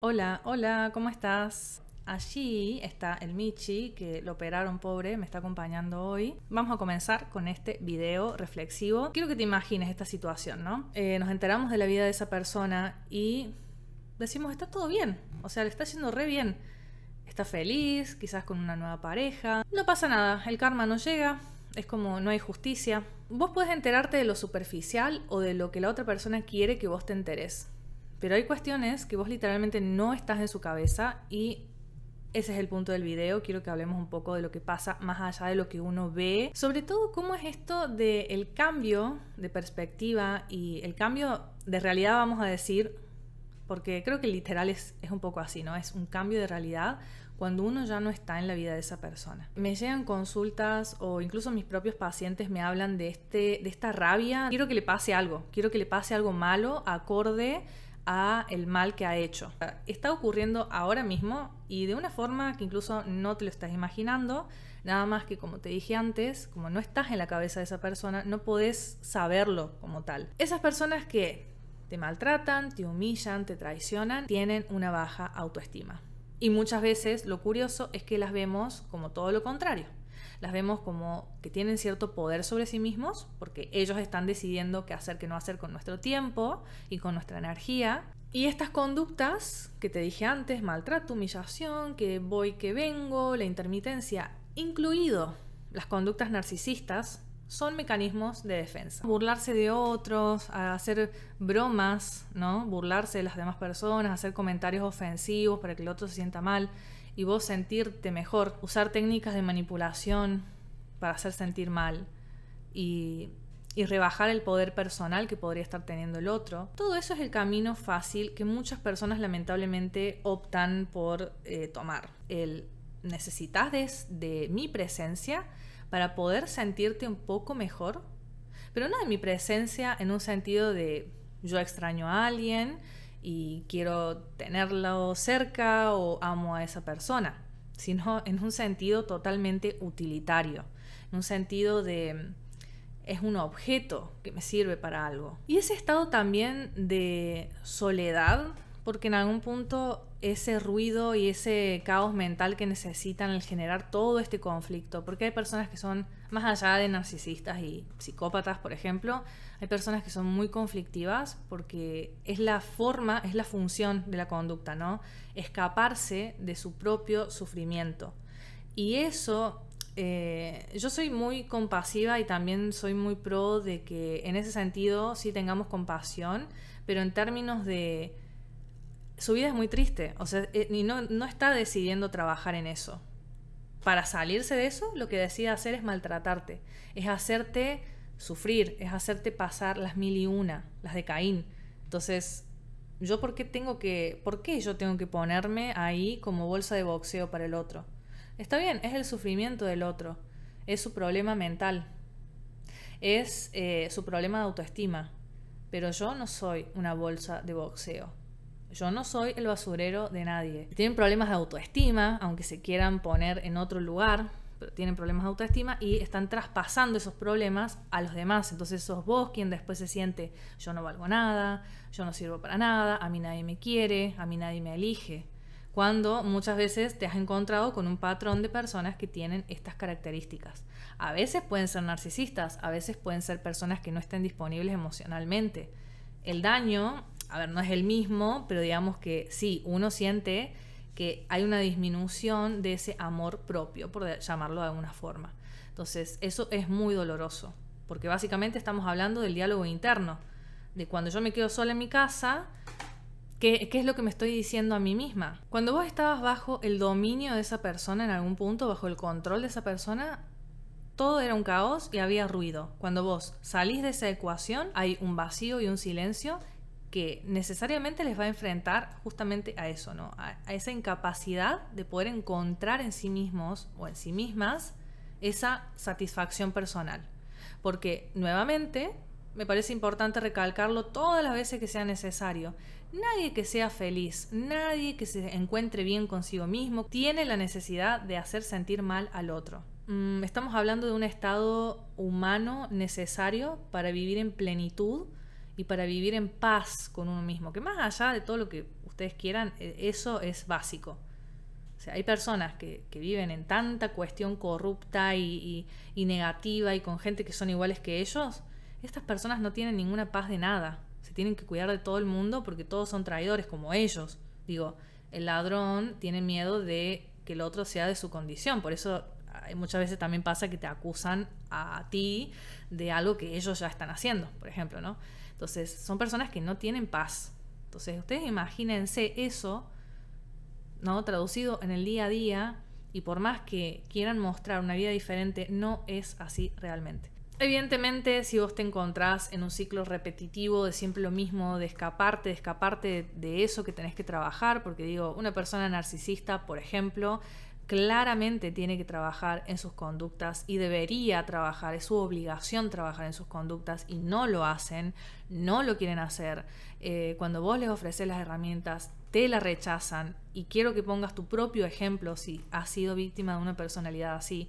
Hola, hola, ¿cómo estás? Allí está el Michi, que lo operaron pobre, me está acompañando hoy. Vamos a comenzar con este video reflexivo. Quiero que te imagines esta situación, ¿no? Eh, nos enteramos de la vida de esa persona y decimos, está todo bien, o sea, le está yendo re bien. Está feliz, quizás con una nueva pareja. No pasa nada, el karma no llega, es como no hay justicia. Vos puedes enterarte de lo superficial o de lo que la otra persona quiere que vos te enteres pero hay cuestiones que vos literalmente no estás en su cabeza y ese es el punto del video. Quiero que hablemos un poco de lo que pasa más allá de lo que uno ve. Sobre todo, cómo es esto del cambio de perspectiva y el cambio de realidad, vamos a decir, porque creo que literal es, es un poco así, ¿no? Es un cambio de realidad cuando uno ya no está en la vida de esa persona. Me llegan consultas o incluso mis propios pacientes me hablan de, este, de esta rabia. Quiero que le pase algo, quiero que le pase algo malo, acorde el mal que ha hecho. Está ocurriendo ahora mismo y de una forma que incluso no te lo estás imaginando, nada más que como te dije antes, como no estás en la cabeza de esa persona, no podés saberlo como tal. Esas personas que te maltratan, te humillan, te traicionan, tienen una baja autoestima. Y muchas veces lo curioso es que las vemos como todo lo contrario las vemos como que tienen cierto poder sobre sí mismos, porque ellos están decidiendo qué hacer, qué no hacer con nuestro tiempo y con nuestra energía. Y estas conductas que te dije antes, maltrato, humillación, que voy, que vengo, la intermitencia, incluido las conductas narcisistas, son mecanismos de defensa. Burlarse de otros, hacer bromas, ¿no? Burlarse de las demás personas, hacer comentarios ofensivos para que el otro se sienta mal y vos sentirte mejor, usar técnicas de manipulación para hacer sentir mal y, rebajar el poder personal que podría estar teniendo el otro. Todo eso es el camino fácil que muchas personas lamentablemente optan por eh, tomar. El necesitas de mi presencia para poder sentirte un poco mejor, pero no de mi presencia en un sentido de yo extraño a alguien y quiero tenerlo cerca o amo a esa persona, sino en un sentido totalmente utilitario, en un sentido de es un objeto que me sirve para algo. Y ese estado también de soledad porque en algún punto ese ruido y ese caos mental que necesitan al generar todo este conflicto, porque hay personas que son, más allá de narcisistas y psicópatas, por ejemplo, hay personas que son muy conflictivas porque es la forma, es la función de la conducta, ¿no? Escaparse de su propio sufrimiento. Y eso, eh, yo soy muy compasiva y también soy muy pro de que en ese sentido sí tengamos compasión, pero en términos de su vida es muy triste. O sea, eh, y no, está decidiendo trabajar en eso. Para salirse de eso, lo que decide hacer es maltratarte. Es hacerte sufrir, es hacerte pasar las mil y una, las de Caín. Entonces, ¿yo por qué tengo que, yo tengo que ponerme ahí como bolsa de boxeo para el otro? Está bien, es el sufrimiento del otro, es su problema mental, es eh, su problema de autoestima, pero yo no soy una bolsa de boxeo. Yo no soy el basurero de nadie. Tienen problemas de autoestima, aunque se quieran poner en otro lugar, pero tienen problemas de autoestima y están traspasando esos problemas a los demás. Entonces sos vos quien después se siente, yo no valgo nada, yo no sirvo para nada, a mí nadie me quiere, a mí nadie me elige. Cuando muchas veces te has encontrado con un patrón de personas que tienen estas características. A veces pueden ser narcisistas, a veces pueden ser personas que no estén disponibles emocionalmente. El daño a ver, no es el mismo, pero digamos que sí, uno siente que hay una disminución de ese amor propio, por llamarlo de alguna forma. Entonces, eso es muy doloroso, porque básicamente estamos hablando del diálogo interno, de cuando yo me quedo sola en mi casa, ¿Qué, ¿Qué, es lo que me estoy diciendo a mí misma? Cuando vos estabas bajo el dominio de esa persona en algún punto, bajo el control de esa persona, todo era un caos y había ruido. Cuando vos salís de esa ecuación, hay un vacío y un silencio que necesariamente les va a enfrentar justamente a eso, ¿no? A, esa incapacidad de poder encontrar en sí mismos o en sí mismas esa satisfacción personal. Porque nuevamente, me parece importante recalcarlo todas las veces que sea necesario, nadie que sea feliz, nadie que se encuentre bien consigo mismo, tiene la necesidad de hacer sentir mal al otro. Mm, estamos hablando de un estado humano necesario para vivir en plenitud y para vivir en paz con uno mismo, que más allá de todo lo que ustedes quieran, eh, eso es básico. O sea, hay personas que, viven en tanta cuestión corrupta y, negativa y con gente que son iguales que ellos, estas personas no tienen ninguna paz de nada. Se tienen que cuidar de todo el mundo porque todos son traidores como ellos. Digo, el ladrón tiene miedo de que el otro sea de su condición. Por eso eh, muchas veces también pasa que te acusan a ti de algo que ellos ya están haciendo, por ejemplo, ¿no? Entonces, son personas que no tienen paz. Entonces, ustedes imagínense eso, ¿no? Traducido en el día a día y por más que quieran mostrar una vida diferente, no es así realmente. Evidentemente, si vos te encontrás en un ciclo repetitivo de siempre lo mismo, de escaparte, de escaparte de eso que tenés que trabajar, porque digo, una persona narcisista, por ejemplo, claramente tiene que trabajar en sus conductas y debería trabajar, es su obligación trabajar en sus conductas y no lo hacen, no lo quieren hacer. Eh, cuando vos les ofreces las herramientas, te la rechazan y quiero que pongas tu propio ejemplo si has sido víctima de una personalidad así.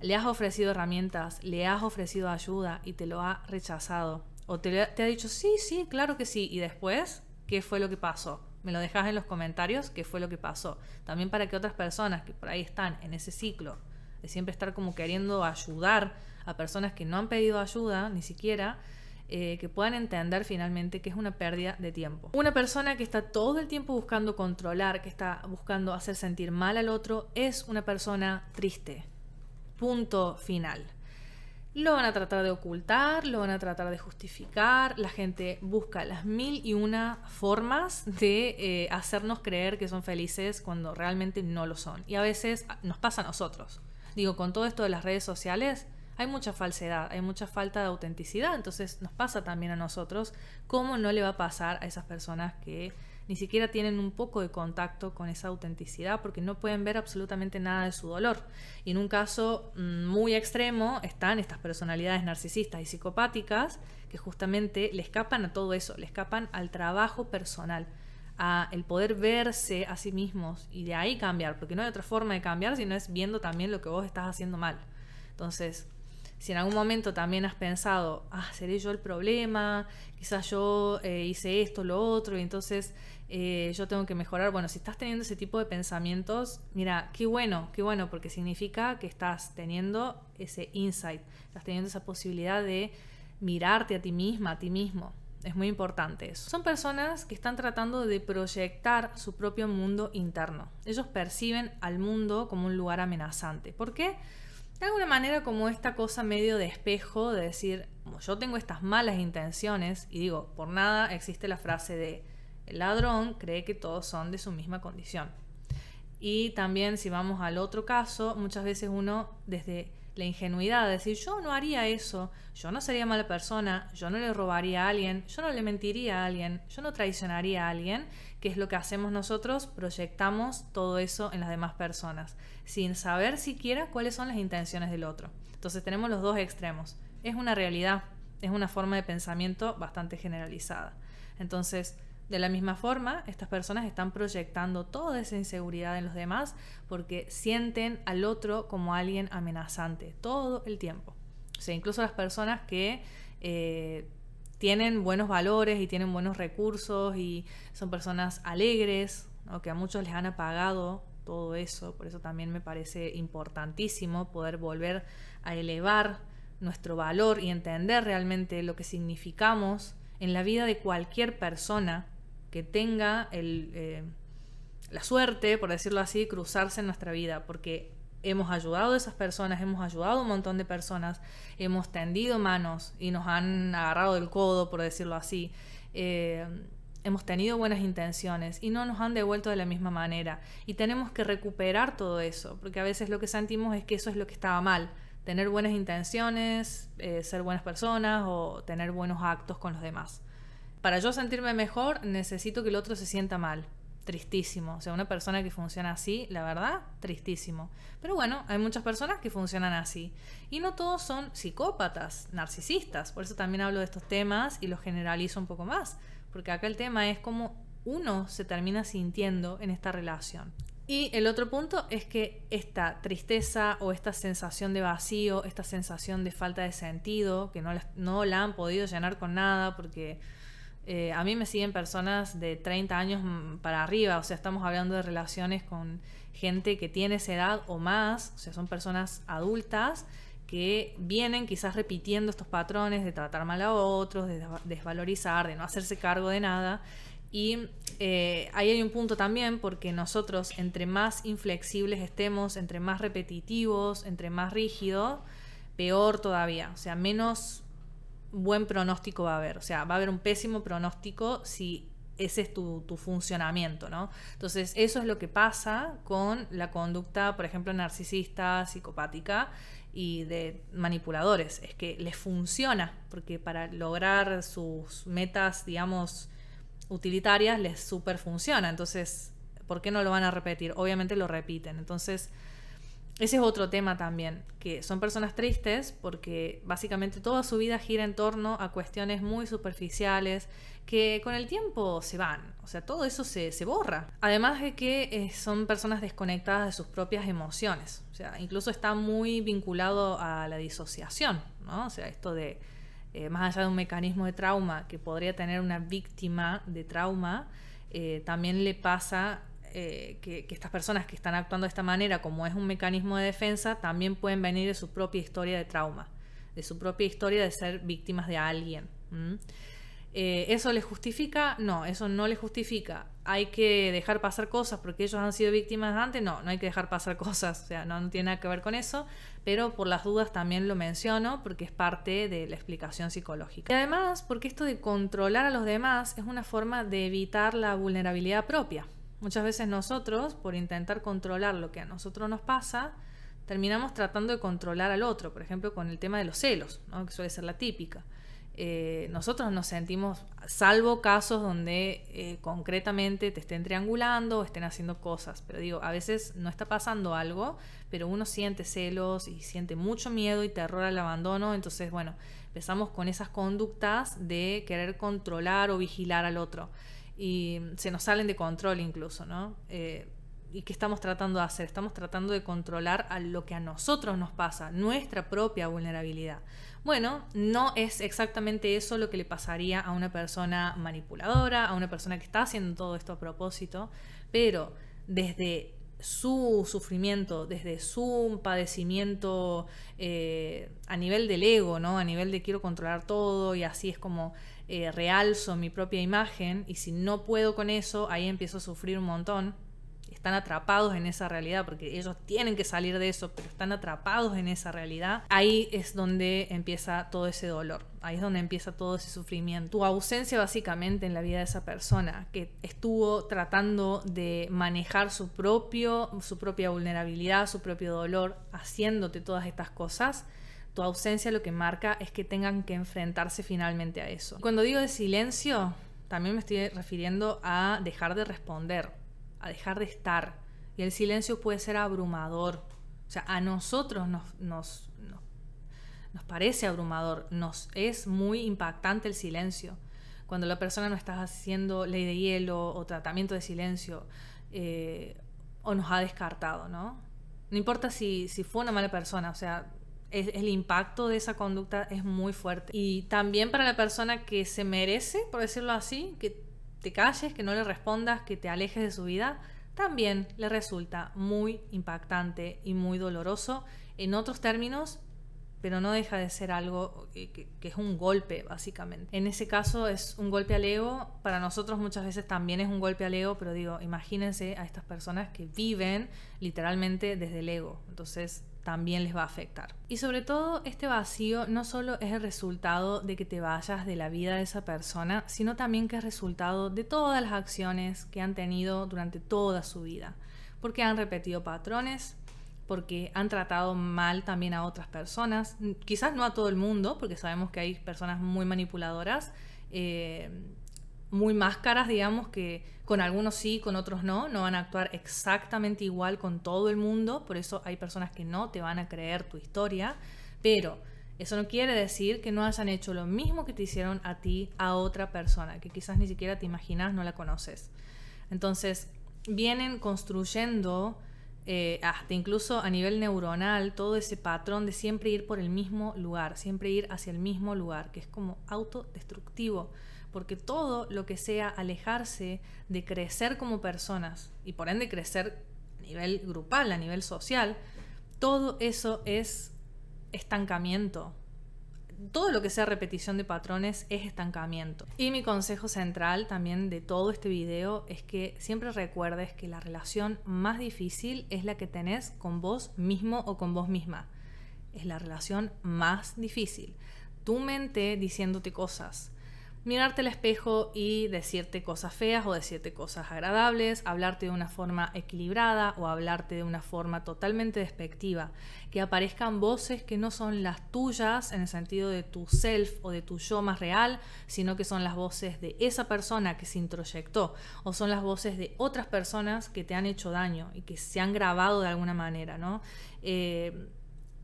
Le has ofrecido herramientas, le has ofrecido ayuda y te lo ha rechazado. O te ha dicho, sí, sí, claro que sí. Y después, ¿qué fue lo que pasó? me lo dejas en los comentarios qué fue lo que pasó. También para que otras personas que por ahí están en ese ciclo de siempre estar como queriendo ayudar a personas que no han pedido ayuda, ni siquiera, eh, que puedan entender finalmente que es una pérdida de tiempo. Una persona que está todo el tiempo buscando controlar, que está buscando hacer sentir mal al otro, es una persona triste. Punto final. Lo van a tratar de ocultar, lo van a tratar de justificar, la gente busca las mil y una formas de eh, hacernos creer que son felices cuando realmente no lo son. Y a veces ah, nos pasa a nosotros. Digo, con todo esto de las redes sociales hay mucha falsedad, hay mucha falta de autenticidad, entonces nos pasa también a nosotros, ¿cómo no le va a pasar a esas personas que ni siquiera tienen un poco de contacto con esa autenticidad porque no pueden ver absolutamente nada de su dolor. Y en un caso mm, muy extremo están estas personalidades narcisistas y psicopáticas que justamente le escapan a todo eso, le escapan al trabajo personal a el poder verse a sí mismos y de ahí cambiar, porque no hay otra forma de cambiar si no es viendo también lo que vos estás haciendo mal. Entonces, si en algún momento también has pensado, ah, seré yo el problema, quizás yo eh, hice esto, lo otro, y entonces eh, yo tengo que mejorar. Bueno, si estás teniendo ese tipo de pensamientos, mira, qué bueno, qué bueno, porque significa que estás teniendo ese insight, estás teniendo esa posibilidad de mirarte a ti misma, a ti mismo. Es muy importante eso. Son personas que están tratando de proyectar su propio mundo interno. Ellos perciben al mundo como un lugar amenazante. ¿Por qué? de alguna manera como esta cosa medio de espejo de decir, yo tengo estas malas intenciones, y digo, por nada existe la frase de, el ladrón cree que todos son de su misma condición. Y también si vamos al otro caso, muchas veces uno desde la ingenuidad de decir yo no haría eso, yo no sería mala persona, yo no le robaría a alguien, yo no le mentiría a alguien, yo no traicionaría a alguien, que es lo que hacemos nosotros, proyectamos todo eso en las demás personas, sin saber siquiera cuáles son las intenciones del otro. Entonces tenemos los dos extremos. Es una realidad, es una forma de pensamiento bastante generalizada. Entonces, de la misma forma, estas personas están proyectando toda esa inseguridad en los demás porque sienten al otro como alguien amenazante todo el tiempo. O sea, incluso las personas que eh, tienen buenos valores y tienen buenos recursos y son personas alegres, ¿no? que a muchos les han apagado todo eso, por eso también me parece importantísimo poder volver a elevar nuestro valor y entender realmente lo que significamos en la vida de cualquier persona, que tenga el, eh, la suerte, por decirlo así, de cruzarse en nuestra vida, porque hemos ayudado a esas personas, hemos ayudado a un montón de personas, hemos tendido manos y nos han agarrado del codo, por decirlo así. Eh, hemos tenido buenas intenciones y no nos han devuelto de la misma manera. Y tenemos que recuperar todo eso, porque a veces lo que sentimos es que eso es lo que estaba mal. Tener buenas intenciones, eh, ser buenas personas o tener buenos actos con los demás para yo sentirme mejor necesito que el otro se sienta mal. Tristísimo. O sea, una persona que funciona así, la verdad, tristísimo. Pero bueno, hay muchas personas que funcionan así. Y no todos son psicópatas, narcisistas. Por eso también hablo de estos temas y los generalizo un poco más. Porque acá el tema es cómo uno se termina sintiendo en esta relación. Y el otro punto es que esta tristeza o esta sensación de vacío, esta sensación de falta de sentido, que no la, no la han podido llenar con nada porque eh, a mí me siguen personas de 30 años mm, para arriba, o sea, estamos hablando de relaciones con gente que tiene esa edad o más, o sea, son personas adultas que vienen quizás repitiendo estos patrones de tratar mal a otros, de desvalorizar, de no hacerse cargo de nada. Y eh, ahí hay un punto también porque nosotros entre más inflexibles estemos, entre más repetitivos, entre más rígidos, peor todavía, o sea, menos buen pronóstico va a haber. O sea, va a haber un pésimo pronóstico si ese es tu, funcionamiento, ¿no? Entonces, eso es lo que pasa con la conducta, por ejemplo, narcisista, psicopática y de manipuladores. Es que les funciona, porque para lograr sus metas, digamos, utilitarias, les super funciona. Entonces, ¿por qué no lo van a repetir? Obviamente lo repiten. Entonces, ese es otro tema también, que son personas tristes porque básicamente toda su vida gira en torno a cuestiones muy superficiales que con el tiempo se van, o sea, todo eso se, borra. Además de que eh, son personas desconectadas de sus propias emociones, o sea, incluso está muy vinculado a la disociación, ¿no? O sea, esto de, eh, más allá de un mecanismo de trauma que podría tener una víctima de trauma, eh, también le pasa eh, que, estas personas que están actuando de esta manera, como es un mecanismo de defensa, también pueden venir de su propia historia de trauma, de su propia historia de ser víctimas de alguien. Eh, ¿Eso les justifica? No, eso no les justifica. ¿Hay que dejar pasar cosas porque ellos han sido víctimas antes? No, no hay que dejar pasar cosas, o sea, no, no tiene nada que ver con eso, pero por las dudas también lo menciono porque es parte de la explicación psicológica. Y además, porque esto de controlar a los demás es una forma de evitar la vulnerabilidad propia. Muchas veces nosotros, por intentar controlar lo que a nosotros nos pasa, terminamos tratando de controlar al otro, por ejemplo, con el tema de los celos, que suele ser la típica. Eh, nosotros nos sentimos, salvo casos donde eh, concretamente te estén triangulando o estén haciendo cosas, pero digo, a veces no está pasando algo, pero uno siente celos y siente mucho miedo y terror al abandono, entonces bueno, empezamos con esas conductas de querer controlar o vigilar al otro y se nos salen de control incluso, ¿no? Eh, ¿Y qué estamos tratando de hacer? Estamos tratando de controlar a lo que a nosotros nos pasa, nuestra propia vulnerabilidad. Bueno, no es exactamente eso lo que le pasaría a una persona manipuladora, a una persona que está haciendo todo esto a propósito, pero desde su sufrimiento, desde su padecimiento eh, a nivel del ego, ¿no? A nivel de quiero controlar todo y así es como eh, realzo mi propia imagen y si no puedo con eso, ahí empiezo a sufrir un montón. Están atrapados en esa realidad porque ellos tienen que salir de eso, pero están atrapados en esa realidad. Ahí es donde empieza todo ese dolor, ahí es donde empieza todo ese sufrimiento. Tu ausencia básicamente en la vida de esa persona que estuvo tratando de manejar su, propio, su propia vulnerabilidad, su propio dolor, haciéndote todas estas cosas tu ausencia lo que marca es que tengan que enfrentarse finalmente a eso. Cuando digo de silencio, también me estoy refiriendo a dejar de responder, a dejar de estar. Y el silencio puede ser abrumador. O sea, a nosotros nos, nos, nos, parece abrumador, nos es muy impactante el silencio. Cuando la persona no está haciendo ley de hielo o tratamiento de silencio eh, o nos ha descartado, ¿no? No importa si, si fue una mala persona, o sea, el impacto de esa conducta es muy fuerte. Y también para la persona que se merece, por decirlo así, que te calles, que no le respondas, que te alejes de su vida, también le resulta muy impactante y muy doloroso en otros términos, pero no deja de ser algo que, que, es un golpe, básicamente. En ese caso es un golpe al ego, para nosotros muchas veces también es un golpe al ego, pero digo, imagínense a estas personas que viven literalmente desde el ego, entonces también les va a afectar. Y sobre todo, este vacío no solo es el resultado de que te vayas de la vida de esa persona, sino también que es resultado de todas las acciones que han tenido durante toda su vida, porque han repetido patrones, porque han tratado mal también a otras personas, quizás no a todo el mundo, porque sabemos que hay personas muy manipuladoras, eh, muy máscaras, digamos, que con algunos sí, con otros no, no van a actuar exactamente igual con todo el mundo, por eso hay personas que no te van a creer tu historia, pero eso no quiere decir que no hayan hecho lo mismo que te hicieron a ti, a otra persona, que quizás ni siquiera te imaginas, no la conoces. Entonces, vienen construyendo eh, hasta incluso a nivel neuronal todo ese patrón de siempre ir por el mismo lugar, siempre ir hacia el mismo lugar, que es como autodestructivo porque todo lo que sea alejarse de crecer como personas y por ende crecer a nivel grupal, a nivel social, todo eso es estancamiento. Todo lo que sea repetición de patrones es estancamiento. Y mi consejo central también de todo este video es que siempre recuerdes que la relación más difícil es la que tenés con vos mismo o con vos misma. Es la relación más difícil. Tu mente diciéndote cosas, mirarte al espejo y decirte cosas feas o decirte cosas agradables, hablarte de una forma equilibrada o hablarte de una forma totalmente despectiva, que aparezcan voces que no son las tuyas en el sentido de tu self o de tu yo más real, sino que son las voces de esa persona que se introyectó o son las voces de otras personas que te han hecho daño y que se han grabado de alguna manera, ¿no? Eh,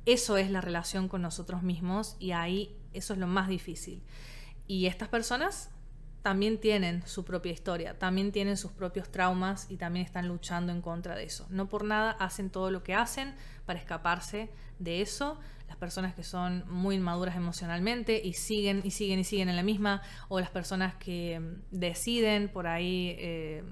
eso es la relación con nosotros mismos y ahí eso es lo más difícil. Y estas personas también tienen su propia historia, también tienen sus propios traumas y también están luchando en contra de eso. No por nada hacen todo lo que hacen para escaparse de eso. Las personas que son muy inmaduras emocionalmente y siguen y siguen y siguen en la misma, o las personas que mm, deciden por ahí eh,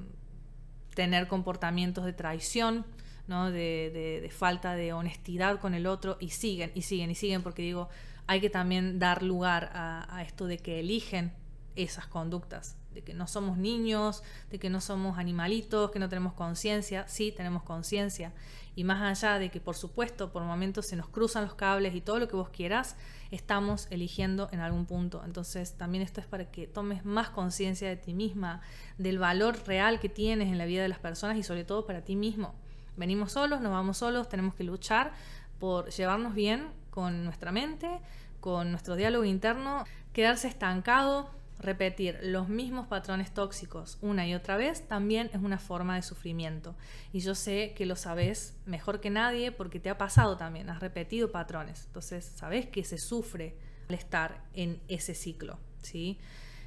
tener comportamientos de traición, ¿no? De, de falta de honestidad con el otro y siguen y siguen y siguen porque digo, hay que también dar lugar a, esto de que eligen esas conductas, de que no somos niños, de que no somos animalitos, que no tenemos conciencia, sí tenemos conciencia. Y más allá de que, por supuesto, por momentos se nos cruzan los cables y todo lo que vos quieras, estamos eligiendo en algún punto. Entonces, también esto es para que tomes más conciencia de ti misma, del valor real que tienes en la vida de las personas y sobre todo para ti mismo. Venimos solos, nos vamos solos, tenemos que luchar por llevarnos bien con nuestra mente, con nuestro diálogo interno, quedarse estancado, repetir los mismos patrones tóxicos una y otra vez también es una forma de sufrimiento. Y yo sé que lo sabes mejor que nadie porque te ha pasado también, has repetido patrones. Entonces, sabes que se sufre al estar en ese ciclo, ¿sí?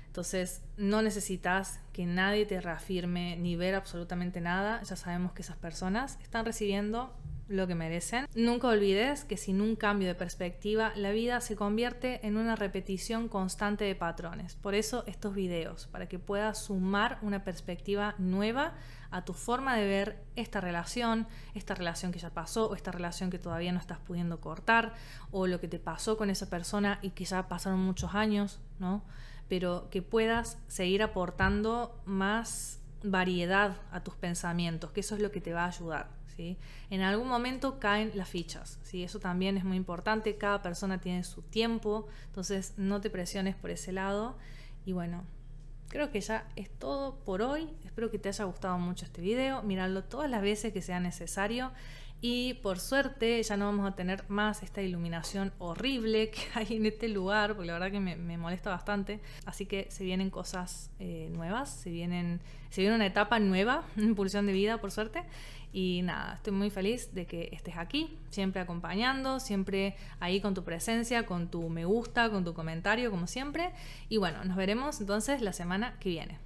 Entonces, no necesitas que nadie te reafirme ni ver absolutamente nada. Ya sabemos que esas personas están recibiendo lo que merecen. Nunca olvides que sin un cambio de perspectiva, la vida se convierte en una repetición constante de patrones. Por eso estos videos, para que puedas sumar una perspectiva nueva a tu forma de ver esta relación, esta relación que ya pasó o esta relación que todavía no estás pudiendo cortar o lo que te pasó con esa persona y que ya pasaron muchos años, ¿no? Pero que puedas seguir aportando más variedad a tus pensamientos, que eso es lo que te va a ayudar. En algún momento caen las fichas, ¿sí? Eso también es muy importante, cada persona tiene su tiempo, entonces no te presiones por ese lado. Y bueno, creo que ya es todo por hoy, espero que te haya gustado mucho este video, mirarlo todas las veces que sea necesario. Y por suerte ya no vamos a tener más esta iluminación horrible que hay en este lugar, porque la verdad que me, molesta bastante. Así que se vienen cosas eh, nuevas, se, vienen, viene una etapa nueva una impulsión de Vida, por suerte. Y nada, estoy muy feliz de que estés aquí, siempre acompañando, siempre ahí con tu presencia, con tu me gusta, con tu comentario, como siempre. Y bueno, nos veremos entonces la semana que viene.